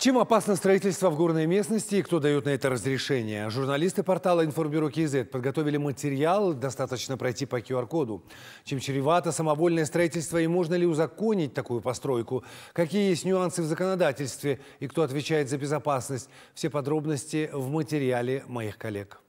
Чем опасно строительство в горной местности и кто дает на это разрешение? Журналисты портала «Информбюро КИЗ» подготовили материал, достаточно пройти по QR-коду. Чем чревато самовольное строительство и можно ли узаконить такую постройку? Какие есть нюансы в законодательстве и кто отвечает за безопасность? Все подробности в материале моих коллег.